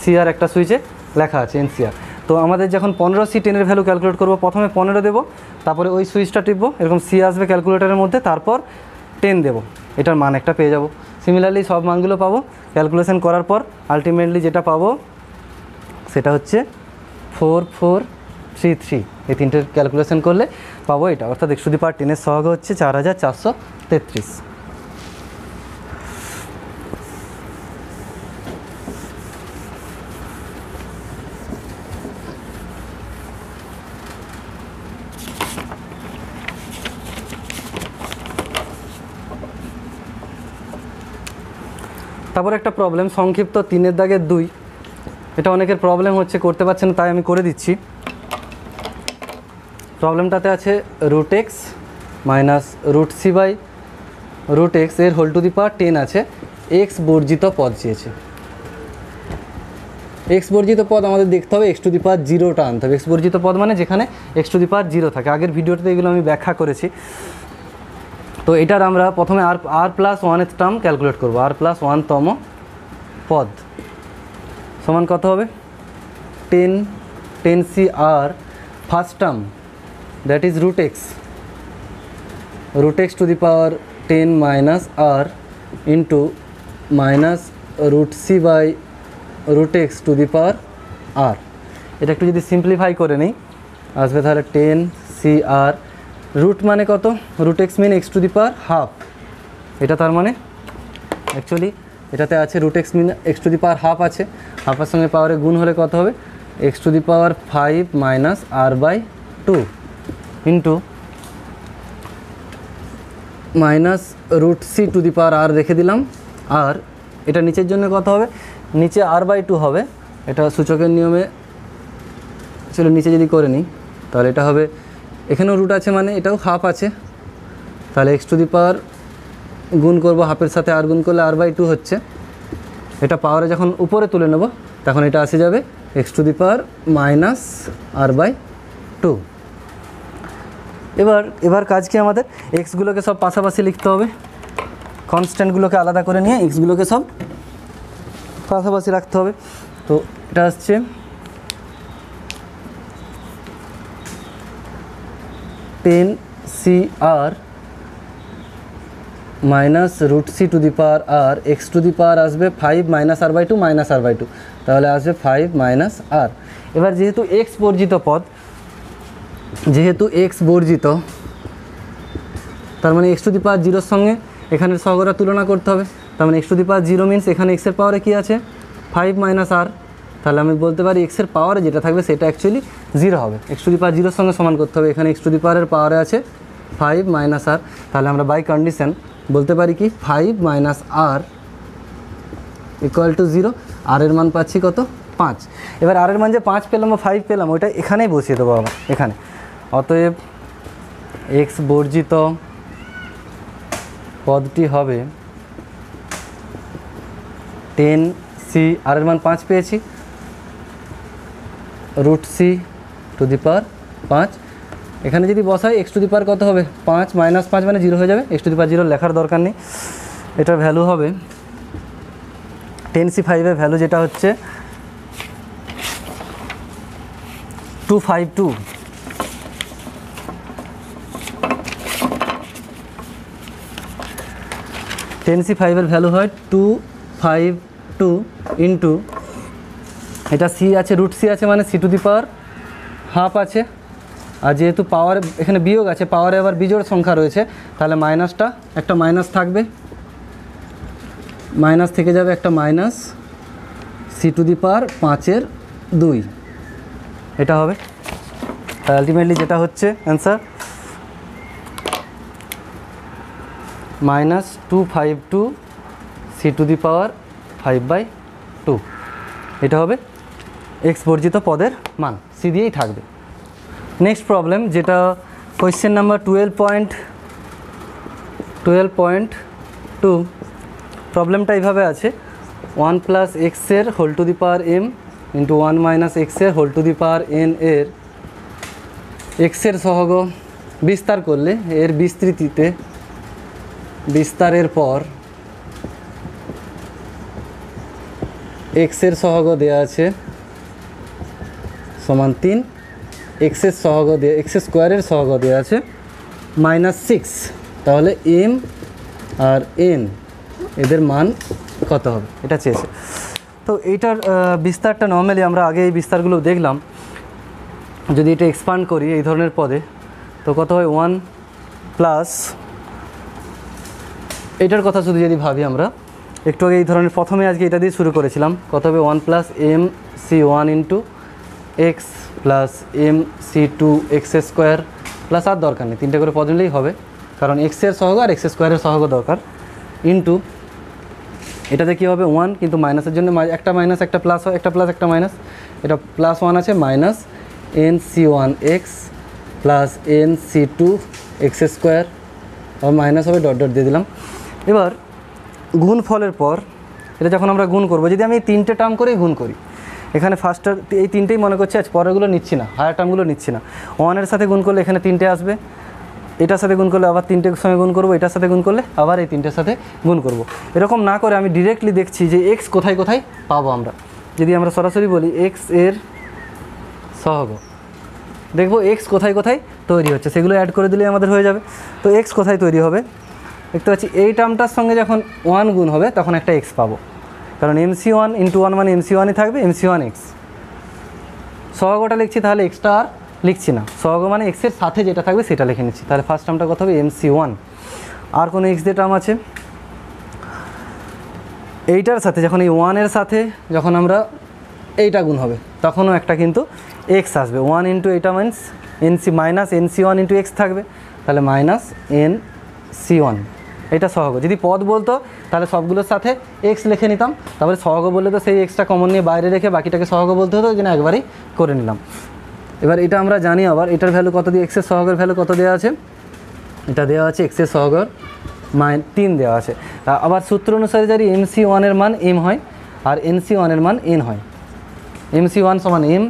সিআর একটা সুইচে লেখা আছে এনসিআর তো আমাদের যখন পনেরো সি টেনের ভ্যালু ক্যালকুলেট করবো প্রথমে পনেরো দেবো তারপরে ওই সুইচটা টিপবো এরকম সি আসবে ক্যালকুলেটারের মধ্যে তারপর টেন দেবো এটার মান একটা পেয়ে যাবো সিমিলারলি সব মানগুলো পাবো ক্যালকুলেশন করার পর আলটিমেটলি যেটা পাবো সেটা হচ্ছে ফোর ফোর থ্রি থ্রি এই তিনটে ক্যালকুলেশন করলে পাবো এটা অর্থাৎ একশো দি টেনের সহগ হচ্ছে চার হাজার চারশো তেত্রিশ তারপর একটা প্রবলেম সংক্ষিপ্ত তিনের দাগের দুই এটা অনেকের প্রবলেম হচ্ছে করতে পারছে না তাই আমি করে দিচ্ছি প্রবলেমটাতে আছে root x minus root C by root x এর whole to the power ten আছে এক্স বর্জিত পদ চেয়েছে এক্স বর্জিত পদ আমাদের দেখতে হবে এক্স টু দি পাওয়ার জিরোটা আনতে হবে এক্স বর্জিত পদ মানে যেখানে x to the power zero থাকে আগের ভিডিওতে এগুলো আমি ব্যাখ্যা করেছি তো এটার আমরা প্রথমে আর আর প্লাস ওয়ানের টার্ম ক্যালকুলেট করবো আর প্লাস ওয়ানতম পদ সমান কত হবে ten ten C r first term that is root x root x to the power 10 minus r into minus root c by root x to the power r এটা একটু যদি simplify করে নিই আসবে তাহলে টেন সি আর root মানে কত root x mean x to the power half এটা তার মানে অ্যাকচুয়ালি এটাতে আছে root x mean x to the power half আছে হাফের সঙ্গে পাওয়ারে গুণ হলে কত হবে x to the power five minus r by two into minus root C to the power r রেখে দিলাম আর এটা নিচের জন্য কত হবে নিচে আর বাই টু হবে এটা সূচকের নিয়মে চলো নিচে যদি করে নিই তাহলে এটা হবে এখানেও রুট আছে মানে এটাও হাফ আছে তাহলে এক্স টু দি পাওয়ার গুণ করবো হাফের সাথে আর গুণ করলে আর বাই টু হচ্ছে এটা পাওয়ারে যখন উপরে তুলে নেব তখন এটা আসে যাবে x to the power minus r by two এবার এবার কাজ কি আমাদের এক্সগুলোকে সব পাশাপাশি লিখতে হবে কনস্ট্যান্টগুলোকে আলাদা করে নিয়ে এক্সগুলোকে সব পাশাপাশি রাখতে হবে তো এটা হচ্ছে ten C r minus root C to the power r x to the power আসবে five minus r by two minus r by two তাহলে আসবে ফাইভ মাইনাস আর এবার যেহেতু এক্স বর্জিত পদ যেহেতু এক্স বর্জিত তার মানে এক্স টু দি পাওয়ার জিরোর সঙ্গে এখানের সহগরা তুলনা করতে হবে তার মানে x to the power zero means এখানে এক্সের পাওয়ারে কী আছে ফাইভ মাইনাস আর তাহলে আমি বলতে পারি এক্সের পাওয়ারে যেটা থাকবে সেটা অ্যাকচুয়ালি জিরো হবে এক্স টু দি পাওয়ার জিরোর সঙ্গে সমান করতে হবে এখানে এক্স টু দি পাওয়ারের পাওয়ারে আছে ফাইভ মাইনাস আর তাহলে আমরা বাই কন্ডিশন বলতে পারি কি five minus r equal to zero r এর মান পাচ্ছি কত পাঁচ এবার আর এর মান যে পাঁচ পেলাম বা ফাইভ পেলাম ওইটা এখানেই বসিয়ে দেবো আমার এখানে অতএব এক্স বর্জিত পদটি হবে টেন সি আরের এর মান পাঁচ পেয়েছি root C to the power পাঁচ এখানে যদি বসায় এক্স টু দি পাওয়ার কত হবে পাঁচ মাইনাস পাঁচ মানে জিরো হয়ে যাবে x to the power zero লেখার দরকার নেই এটার ভ্যালু হবে টেন সি ফাইভের ভ্যালু যেটা হচ্ছে two five two ten c ফাইভের ভ্যালু হয় টু ফাইভ টু ইন্টু এটা সি আছে রুট সি আছে মানে c to the power half আছে আর যেহেতু পাওয়ার এখানে বিয়োগ আছে পাওয়ারে আবার বিজোড় সংখ্যা রয়েছে তাহলে মাইনাসটা একটা মাইনাস থাকবে মাইনাস থেকে যাবে একটা minus c to the power পাঁচের দুই এটা হবে আলটিমেটলি যেটা হচ্ছে answer minus two five two c to the power five by two এটা হবে এক্স বর্জিত পদের মান সি দিয়েই থাকবে নেক্সট প্রবলেম যেটা question number twelve point twelve point two প্রবলেমটা এইভাবে আছে ওয়ান প্লাস এক্সের whole to the power m into one minus এক্সের whole to the power n এর এক্সের সহগ বিস্তার করলে এর বিস্তৃতিতে বিস্তারের পর এক্সের সহগ দেওয়া আছে সমান তিন এক্সের সহগ দেওয়া এক্স স্কোয়ারের সহগ দেওয়া আছে মাইনাস সিক্স তাহলে এম আর এন এদের মান কত হবে এটা চেয়েছে তো এইটার বিস্তারটা নর্মালি আমরা আগে এই বিস্তারগুলো দেখলাম যদি এটা এক্সপান্ড করি এই ধরনের পদে তো কত হয় ওয়ান প্লাস এটার কথা শুধু যদি ভাবি আমরা একটু আগে এই ধরনের প্রথমে আজকে এটা দিয়ে শুরু করেছিলাম কত হবে one plus m c one into x plus m c two x square plus আর দরকার নেই তিনটে করে পদ নিলেই হবে কারণ এক্সের সহগ আর এক্স স্কোয়ারের সহগ দরকার ইন্টু এটাতে কী হবে ওয়ান কিন্তু মাইনাসের জন্য একটা মাইনাস একটা প্লাস হয় একটা প্লাস একটা মাইনাস এটা প্লাস ওয়ান আছে minus n C one x plus n C two x square minus হবে ডট ডট দিয়ে দিলাম এবার গুণ ফলের পর এটা যখন আমরা গুণ করবো যদি আমি তিনটে টার্ম করেই গুণ করি এখানে ফার্স্ট এই তিনটেই মনে করছি আজ পরেরগুলো নিচ্ছি না হায়ার টার্মগুলো নিচ্ছি না ওয়ানের সাথে গুণ করলে এখানে তিনটে আসবে এটার সাথে গুণ করলে আবার তিনটের সঙ্গে গুণ করবো এটার সাথে গুণ করলে আবার এই তিনটের সাথে গুণ করব। এরকম না করে আমি ডিরেক্টলি দেখছি যে এক্স কোথায় কোথায় পাবো আমরা যদি আমরা সরাসরি বলি এক্স এর সহগ দেখবো এক্স কোথায় কোথায় তৈরি হচ্ছে সেগুলো অ্যাড করে দিলে আমাদের হয়ে যাবে তো এক্স কোথায় তৈরি হবে দেখতে পাচ্ছি এই টার্মটার সঙ্গে যখন ওয়ান গুণ হবে তখন একটা এক্স পাবো কারণ এমসি ওয়ান ইন্টু ওয়ান মানে এমসি ওয়ানই থাকবে এমসি ওয়ান এক্স সহগটা লিখছি তাহলে এক্সট্রা আর লিখছি না সহগ মানে এক্সের সাথে যেটা থাকবে সেটা লিখে নিচ্ছি তাহলে ফার্স্ট টার্মটা কত হবে এমসি ওয়ান আর কোনো এক্স দিয়ে টার্ম আছে এইটার সাথে যখন এই ওয়ানের সাথে যখন আমরা এইটা গুণ হবে তখনও একটা কিন্তু এক্স আসবে ওয়ান ইন্টু এইটা means n c minus n c one into x থাকবে তাহলে মাইনাস এন সি ওয়ান এটা সহগ যদি পদ বলতো তাহলে সবগুলোর সাথে এক্স লিখে নিতাম তারপরে সহগ বললে তো সেই এক্সটা কমন নিয়ে বাইরে রেখে বাকিটাকে সহগ বলতে হতো ওই একবারই একবারেই করে নিলাম এবার এটা আমরা জানি আবার এটার ভ্যালু কত দিয়ে এক্সের সহগের ভ্যালু কত দেওয়া আছে এটা দেওয়া আছে এক্সের সহগর মাইন তিন দেওয়া আছে আবার সূত্র অনুসারে যদি এমসি ওয়ানের মান এম হয় আর এনসি ওয়ানের মান এন হয় এমসি ওয়ান সমান এম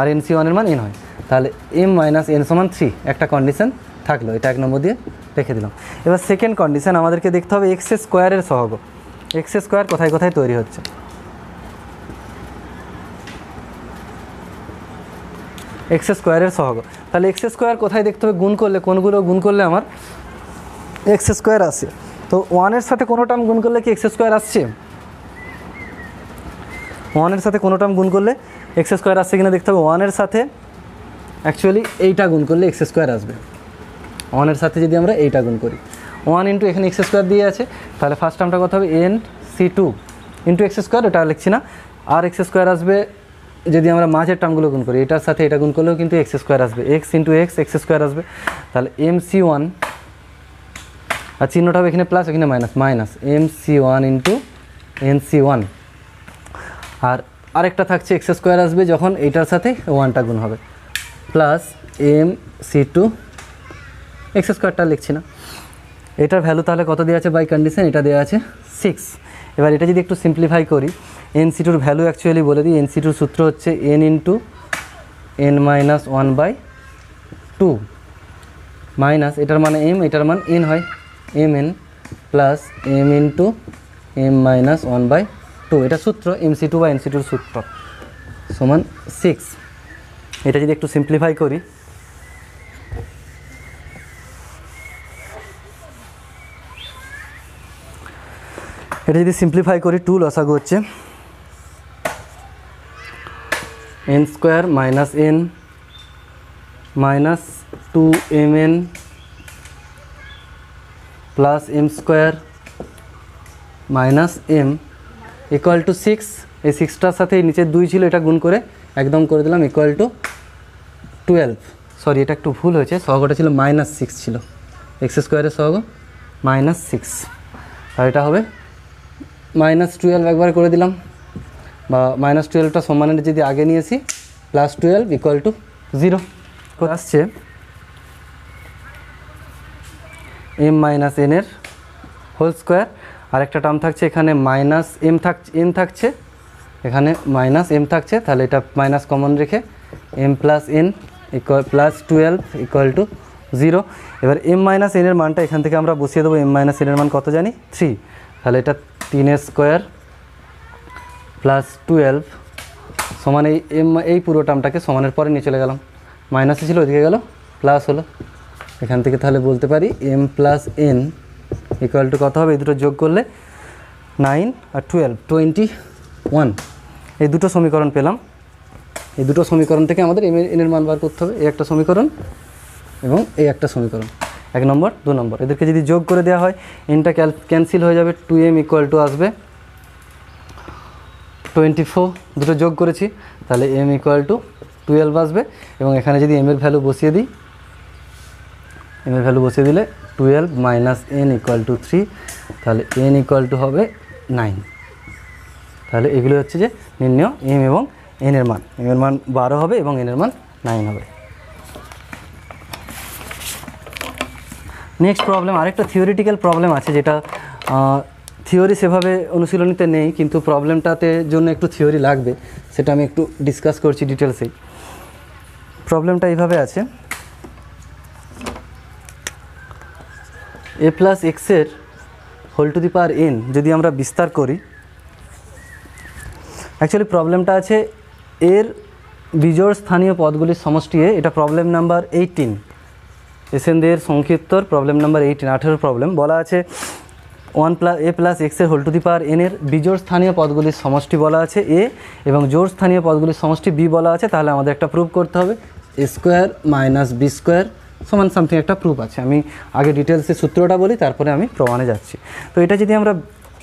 আর এনসি ওয়ানের মান এন হয় তাহলে এম মাইনাস এন সমান থ্রি একটা কন্ডিশন থাকলো এটা এক নম্বর দিয়ে রেখে দিলাম এবার সেকেন্ড কন্ডিশান আমাদেরকে দেখতে হবে এক্স স্কোয়ারের সহগ এক্স স্কোয়ার কোথায় কোথায় তৈরি হচ্ছে এক্স স্কোয়ারের সহগ তাহলে এক্স স্কোয়ার কোথায় দেখতে হবে গুণ করলে কোনগুলো গুণ করলে আমার এক্স স্কোয়ার আসে তো ওয়ানের সাথে কোনো টার্ম গুণ করলে কি এক্স স্কোয়ার আসছে ওয়ানের সাথে কোনো টার্ম গুণ করলে এক্স স্কোয়ার আসছে কিনা দেখতে হবে ওয়ানের সাথে অ্যাকচুয়ালি এইটা গুণ করলে এক্স স্কোয়ার আসবে ওয়ানের সাথে যদি আমরা এইটা গুণ করি ওয়ান ইন্টু এখানে এক্স স্কোয়ার দিয়ে আছে তাহলে ফার্স্ট টার্মটা কথা হবে n C two into x square ওটা লিখছি না আর এক্স স্কোয়ার আসবে যদি আমরা মাঝের টার্মগুলো গুণ করি এটার সাথে এটা গুণ করলেও কিন্তু এক্স স্কোয়ার আসবে x into x x square আসবে তাহলে এম সি ওয়ান আর চিহ্নটা হবে এখানে প্লাস এখানে minus minus m c one into n C one আর আরেকটা থাকছে এক্স স্কোয়ার আসবে যখন এইটার সাথে ওয়ানটা গুণ হবে plus m c two x স্কোয়ারটা লিখছি না এটার ভ্যালু তাহলে কত দেওয়া আছে বাই কন্ডিশন এটা দেওয়া আছে সিক্স এবার এটা যদি একটু সিম্পলিফাই করি এন সি টুর ভ্যালু অ্যাকচুয়ালি বলে দিই এন সি টুর সূত্র হচ্ছে n into n minus one by two minus এটার মানে এম এটার মান এন হয় m n plus m into m minus one by two এটা সূত্র এম সি টু বা এন সি টুর সূত্র সমান সিক্স এটা যদি একটু সিম্পলিফাই করি এটা যদি সিম্পলিফাই করি টু লসাগু হচ্ছে n square minus n minus two m n plus m square minus m equal to six এই সিক্সটার সাথে নিচের দুই ছিল এটা গুণ করে একদম করে দিলাম ইকুয়াল টু টুয়েলভ সরি এটা একটু ভুল হয়েছে সহগটা ছিল মাইনাস সিক্স ছিল এক্স স্কোয়ারের সহগ মাইনাস সিক্স আর এটা হবে মাইনাস টুয়েলভ একবার করে দিলাম বা মাইনাস টুয়েলভটা সমানের যদি আগে নিয়েছি plus twelve equal to zero আসছে এম মাইনাস এনের হোল স্কোয়ার আর একটা টার্ম থাকছে এখানে মাইনাস এম থাকছে এন থাকছে এখানে মাইনাস এম থাকছে তাহলে এটা মাইনাস কমন রেখে m plus n equal plus twelve equal to zero এবার এম মাইনাস এনের মানটা এখান থেকে আমরা বসিয়ে দেবো এম মাইনাস এনের মান কত জানি থ্রি তাহলে এটা তিন স্কোয়ার প্লাস টুয়েলভ সমান এই এই পুরো টার্মটাকে সমানের পরে নিয়ে চলে গেলাম মাইনাসে ছিল ওদিকে গেল প্লাস হলো এখান থেকে তাহলে বলতে পারি m plus n equal to কত হবে এই দুটো যোগ করলে নাইন আর টুয়েলভ টোয়েন্টি ওয়ান এই দুটো সমীকরণ পেলাম এই দুটো সমীকরণ থেকে আমাদের এম এনের মান বার করতে হবে এই একটা সমীকরণ এবং এই একটা সমীকরণ এক নম্বর দু নম্বর এদেরকে যদি যোগ করে দেওয়া হয় এনটা ক্যান্সেল হয়ে যাবে টু এম ইকুয়াল টু আসবে টোয়েন্টি ফোর দুটো যোগ করেছি তাহলে এম ইকুয়াল টু টুয়েলভ আসবে এবং এখানে যদি এম এর ভ্যালু বসিয়ে দিই এম এর ভ্যালু বসিয়ে দিলে twelve minus n equal to three তাহলে এন ইকুয়াল টু হবে নাইন তাহলে এগুলো হচ্ছে যে নির্ণয় এম এবং এন এর মান এম এর মান বারো হবে এবং এন এর মান নাইন হবে নেক্সট প্রবলেম আরেকটা থিওরিটিক্যাল প্রবলেম আছে যেটা থিওরি সেভাবে অনুশীলনীতে নেই কিন্তু প্রবলেমটাতে জন্য একটু থিওরি লাগবে সেটা আমি একটু ডিসকাস করছি ডিটেলসে প্রবলেমটা এইভাবে আছে এ প্লাস এক্সের whole to the power n যদি আমরা বিস্তার করি অ্যাকচুয়ালি প্রবলেমটা আছে এর বিজোড় স্থানীয় পদগুলির সমষ্টি এটা প্রবলেম নাম্বার এইটিন এসএনদের সংক্ষিপ্তর প্রবলেম নাম্বার এইটিন আঠেরো প্রবলেম বলা আছে ওয়ান প্লাস এ প্লাস এক্সের হোল টু দি পাওয়ার এনের বিজোড় স্থানীয় পদগুলির সমষ্টি বলা আছে এ এবং জোর স্থানীয় পদগুলির সমষ্টি বি বলা আছে তাহলে আমাদের একটা প্রুফ করতে হবে a square minus b square সমান সামথিং একটা প্রুফ আছে আমি আগে ডিটেলসে সূত্রটা বলি তারপরে আমি প্রমাণে যাচ্ছি তো এটা যদি আমরা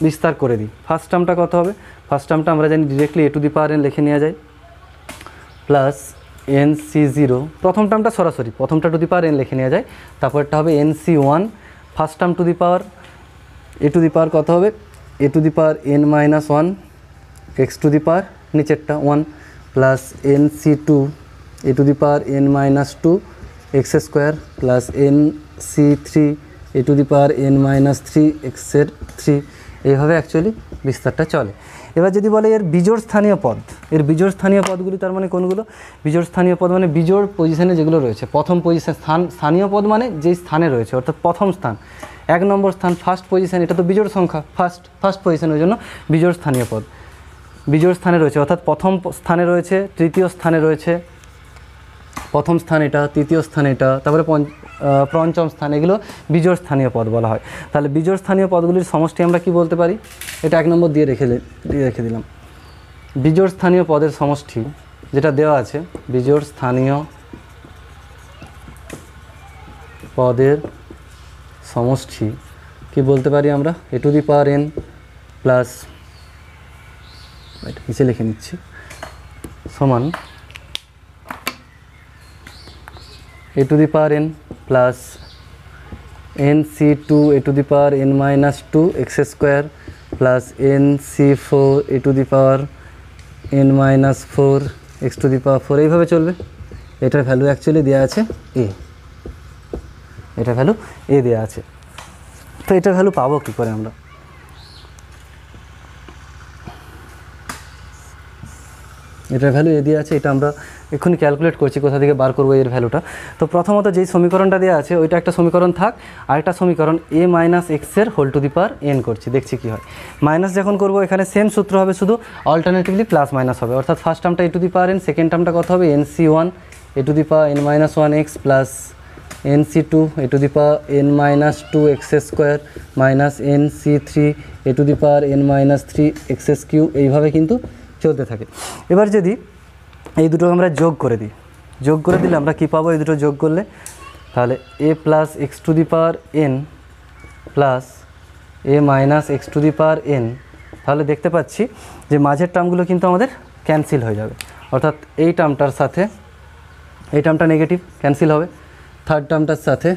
বিস্তার করে দিই ফার্স্ট টার্মটা কত হবে ফার্স্ট টার্মটা আমরা জানি directly a to the power n লিখে নেওয়া যায় প্লাস এন সি জিরো প্রথম টার্মটা সরাসরি প্রথমটা টু দি পাওয়ার এন লিখে নেওয়া যায় তারপরটা হবে n C one first term to the power a to the power কত হবে a to the power n minus one x to the power নিচেরটা one plus n C two a to the power n minus two x square plus n C three a to the power n minus three এক্সের three এইভাবে actually বিস্তারটা চলে এবার যদি বলে এর বিজোড় স্থানীয় পদ এর বিজোড় স্থানীয় পদগুলি তার মানে কোনগুলো বিজোড় স্থানীয় পদ মানে বিজোড় পজিশনে যেগুলো রয়েছে প্রথম পজিশন স্থান স্থানীয় পদ মানে যেই স্থানে রয়েছে অর্থাৎ প্রথম স্থান এক নম্বর স্থান ফার্স্ট পজিশন এটা তো বিজোড় সংখ্যা ফার্স্ট ফার্স্ট ওই জন্য বিজোড় স্থানীয় পদ বিজোড় স্থানে রয়েছে অর্থাৎ প্রথম স্থানে রয়েছে তৃতীয় স্থানে রয়েছে প্রথম স্থান এটা তৃতীয় স্থান এটা তারপরে পঞ্চম স্থান এগুলো বিজোড় স্থানীয় পদ বলা হয় তাহলে বিজোড় স্থানীয় পদগুলির সমষ্টি আমরা কি বলতে পারি এটা এক নম্বর দিয়ে রেখে দিয়ে রেখে দিলাম বিজোর স্থানীয় পদের সমষ্টি যেটা দেওয়া আছে বিজোর স্থানীয় পদের সমষ্টি কি বলতে পারি আমরা a to the power n plus নিচে লিখে নিচ্ছি সমান a to the power n plus n C two a to the power n minus two x square plus n C four a to the power n minus four x to the power four এইভাবে চলবে এটার value actually দেওয়া আছে এ এটা value এ দেওয়া আছে তো এটা ভ্যালু পাবো কী করে আমরা এটার ভ্যালু এ দিয়ে আছে এটা আমরা এক্ষুনি ক্যালকুলেট করছি কোথা থেকে বার করবো এর ভ্যালুটা তো প্রথমত যেই সমীকরণটা দেওয়া আছে ওইটা একটা সমীকরণ থাক আরেকটা সমীকরণ এ মাইনাস এক্সের whole to the power n করছি দেখছি কি হয় মাইনাস যখন করব এখানে সেম সূত্র হবে শুধু অল্টারনেটিভলি প্লাস মাইনাস হবে অর্থাৎ ফার্স্ট টার্মটা a to the power n second টার্মটা কত হবে n C one a to the power n minus one x plus n C two a to the power n minus two x square minus n C three a to the power n minus three x cube এইভাবে কিন্তু চলতে থাকে এবার যদি এই দুটো আমরা যোগ করে দিই যোগ করে দিলে আমরা কী পাবো এই দুটো যোগ করলে তাহলে a plus x to the power n plus a minus x to the power n তাহলে দেখতে পাচ্ছি যে মাঝের টার্মগুলো কিন্তু আমাদের ক্যান্সেল হয়ে যাবে অর্থাৎ এই টার্মটার সাথে এই টার্মটা নেগেটিভ ক্যান্সেল হবে থার্ড টার্মটার সাথে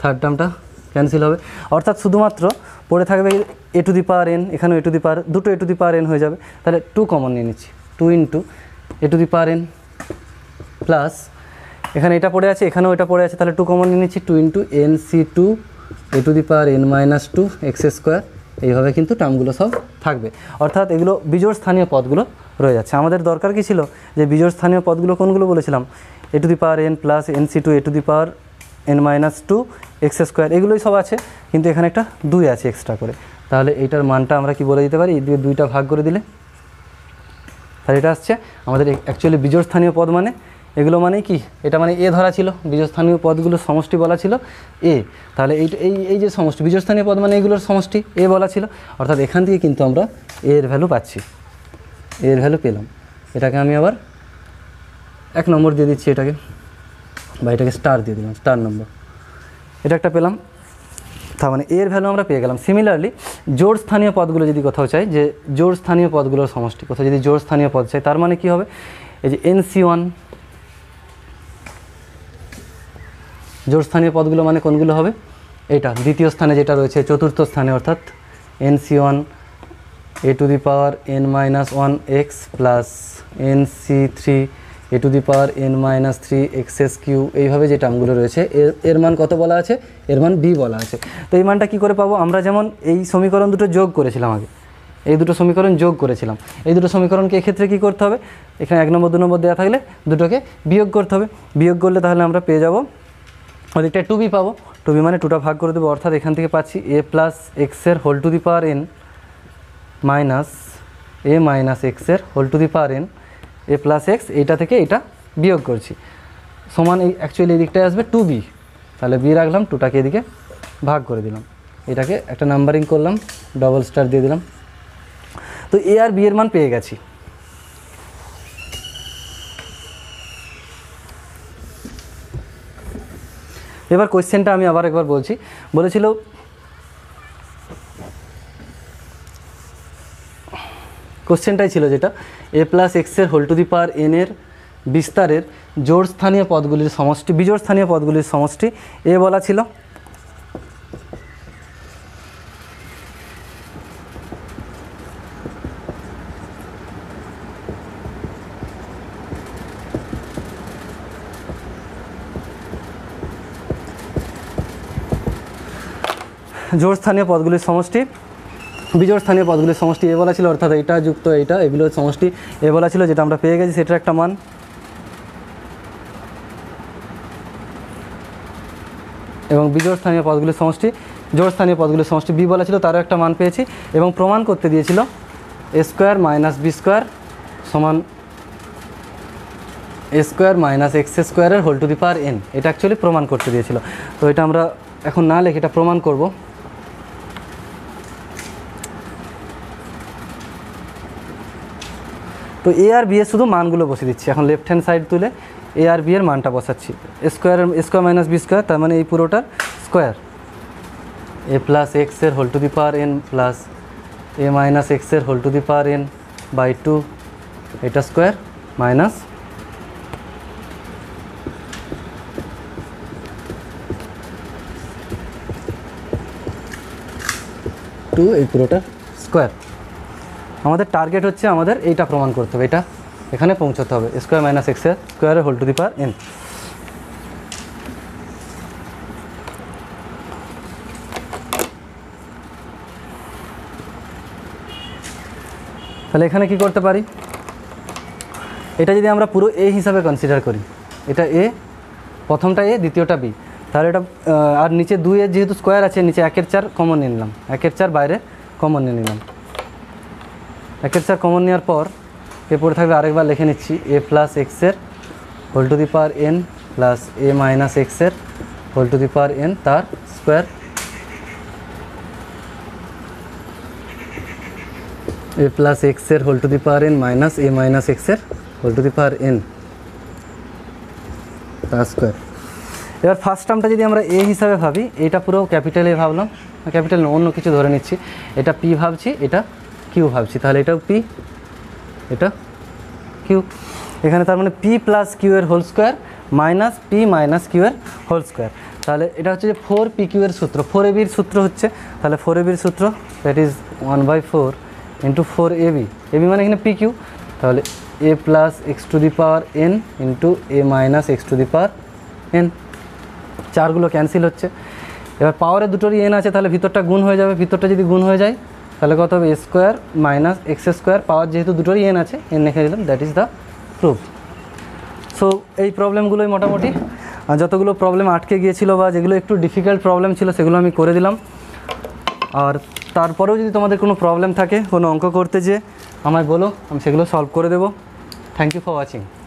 থার্ড টার্মটা ক্যান্সেল হবে অর্থাৎ শুধুমাত্র পড়ে থাকবে এ টু দি পাওয়ার এন এখানেও এ টু দি পাওয়ার দুটো এ টু দি পাওয়ার এন হয়ে যাবে তাহলে টু কমন নিয়ে নিচ্ছি two two a to the power n plus এখানে এটা পড়ে আছে এখানেও এটা পড়ে আছে তাহলে টু কমন নিয়ে নিচ্ছি two in two n C two a to the power n minus two x square এইভাবে কিন্তু টার্মগুলো সব থাকবে অর্থাৎ এগুলো বিজোড় স্থানীয় পদগুলো রয়ে যাচ্ছে আমাদের দরকার কী ছিল যে বিজোড় স্থানীয় পদগুলো কোনগুলো বলেছিলাম a to the power n plus n C two a to the power n minus two x square এগুলোই সব আছে কিন্তু এখানে একটা দুই আছে এক্সট্রা করে তাহলে এইটার মানটা আমরা কি বলে দিতে পারি দিয়ে দুইটা ভাগ করে দিলে তাহলে এটা আসছে আমাদের অ্যাকচুয়ালি বীজস্থানীয় পদ মানে এগুলো মানে কি এটা মানে এ ধরা ছিল বীজস্থানীয় পদগুলোর সমষ্টি বলা ছিল এ তাহলে এই এই এই যে সমষ্টি বীজস্থানীয় পদ মানে এগুলোর সমষ্টি এ বলা ছিল অর্থাৎ এখান থেকে কিন্তু আমরা এ এর ভ্যালু পাচ্ছি এ এর ভ্যালু পেলাম এটাকে আমি আবার এক নম্বর দিয়ে দিচ্ছি এটাকে বা এটাকে স্টার দিয়ে দিলাম স্টার নম্বর এটা একটা পেলাম তার মানে এর ভ্যালু আমরা পেয়ে গেলাম সিমিলারলি জোর স্থানীয় পদগুলো যদি কোথাও চাই যে জোর স্থানীয় পদগুলোর সমষ্টি কোথাও যদি জোর স্থানীয় পদ চাই তার মানে কি হবে এই যে এনসি ওয়ান জোর স্থানীয় পদগুলো মানে কোনগুলো হবে এটা দ্বিতীয় স্থানে যেটা রয়েছে চতুর্থ স্থানে অর্থাৎ n C one a to the power n minus one x plus n C three a to the power n minus three XS cube এইভাবে যে টার্মগুলো রয়েছে এর এর মান কত বলা আছে এর মান বি বলা আছে তো এই মানটা কি করে পাবো আমরা যেমন এই সমীকরণ দুটো যোগ করেছিলাম আগে এই দুটো সমীকরণ যোগ করেছিলাম এই দুটো সমীকরণকে এক্ষেত্রে কী করতে হবে এখানে এক নম্বর দু নম্বর দেওয়া থাকলে দুটোকে বিয়োগ করতে হবে বিয়োগ করলে তাহলে আমরা পেয়ে যাবো ওদিকটা টুবি পাবো টুবি মানে টুটা ভাগ করে দেবো অর্থাৎ এখান থেকে পাচ্ছি এ প্লাস এক্সের whole to the power n minus a minus এক্সের whole to the power n a plus x এইটা থেকে এটা বিয়োগ করছি সমান এই অ্যাকচুয়ালি এদিকটায় আসবে টু বি তাহলে বি রাখলাম টুটাকে এদিকে ভাগ করে দিলাম এটাকে একটা নাম্বারিং করলাম ডবল স্টার দিয়ে দিলাম তো এ আর বি এর মান পেয়ে গেছি এবার কোয়েশ্চেনটা আমি আবার একবার বলছি বলেছিল কোশ্চেনটাই ছিল যেটা এ প্লাস এক্সের whole to the power n এর বিস্তারের জোড় স্থানীয় পদগুলির সমষ্টি বিজোড় স্থানীয় পদগুলির সমষ্টি এ বলা ছিল জোড় স্থানীয় পদগুলির সমষ্টি বিজয় স্থানীয় পদগুলির সমষ্টি এ বলা ছিল অর্থাৎ এটা যুক্ত এটা এগুলো সমষ্টি এ বলা ছিল যেটা আমরা পেয়ে গেছি সেটার একটা মান এবং বিজয় স্থানীয় পদগুলির সমষ্টি জোর স্থানীয় পদগুলির সমষ্টি বি বলা ছিল তারও একটা মান পেয়েছি এবং প্রমাণ করতে দিয়েছিল a square minus b square সমান এ স্কোয়ার মাইনাস এক্স স্কোয়ারের whole to the power n এটা অ্যাকচুয়ালি প্রমাণ করতে দিয়েছিল তো এটা আমরা এখন না লেখে এটা প্রমাণ করবো তো এ আর বিয়ে শুধু মানগুলো বসে দিচ্ছি এখন লেফট হ্যান্ড সাইড তুলে এ আর বিয়ের মানটা বসাচ্ছি square square minus b square তার মানে এই পুরোটার স্কোয়ার এ প্লাস এক্সের whole to the power n plus a minus এক্সের whole to the power n by two এটা স্কোয়ার মাইনাস টু এই পুরোটা স্কোয়ার আমাদের টার্গেট হচ্ছে আমাদের এইটা প্রমাণ করতে হবে এটা এখানে পৌঁছতে হবে স্কোয়ার মাইনাস এর স্কোয়ারের whole to the power n তাহলে এখানে কি করতে পারি এটা যদি আমরা পুরো এ হিসাবে কনসিডার করি এটা এ প্রথমটা এ দ্বিতীয়টা বি তাহলে এটা আর নিচে দুইয়ের যেহেতু স্কোয়ার আছে নিচে একের চার কমন নিয়ে নিলাম একের চার বাইরে কমন নিয়ে নিলাম একের চার কমন নেওয়ার পর এ পড়ে থাকবে আরেকবার লিখে নিচ্ছি এ প্লাস এক্সের whole to the power n plus a minus এক্সের whole to the power n তার স্কোয়ার এ প্লাস এক্সের whole to the power n minus a minus এক্সের whole to the power n তার square এবার first টার্মটা যদি আমরা এ হিসাবে ভাবি এটা পুরো ক্যাপিটালে ভাবলাম ক্যাপিটাল অন্য কিছু ধরে নিচ্ছি এটা পি ভাবছি এটা কিউ ভাবছি তাহলে এটাও পি এটা কিউ এখানে তার মানে পি প্লাস কিউ এর whole square minus p minus q এর হোল স্কোয়ার তাহলে এটা হচ্ছে যে ফোর পি কিউ এর সূত্র ফোর এবির সূত্র হচ্ছে তাহলে ফোর এবির সূত্র that is one by four into four a b a b মানে এখানে পি কিউ তাহলে a plus x to the power n into a minus x to the power n চারগুলো ক্যান্সেল হচ্ছে এবার পাওয়ারে দুটোরই এন আছে তাহলে ভিতরটা গুণ হয়ে যাবে ভিতরটা যদি গুণ হয়ে যায় তাহলে কত হবে square minus x square power যেহেতু দুটোই এন আছে এন লিখে দিলাম that is the proof so এই প্রবলেমগুলোই মোটামুটি যতগুলো প্রবলেম আটকে গিয়েছিল বা যেগুলো একটু ডিফিকাল্ট প্রবলেম ছিল সেগুলো আমি করে দিলাম আর তারপরেও যদি তোমাদের কোনো প্রবলেম থাকে কোনো অঙ্ক করতে যে আমায় বলো আমি সেগুলো সলভ করে দেবো থ্যাংক ইউ ফর ওয়াচিং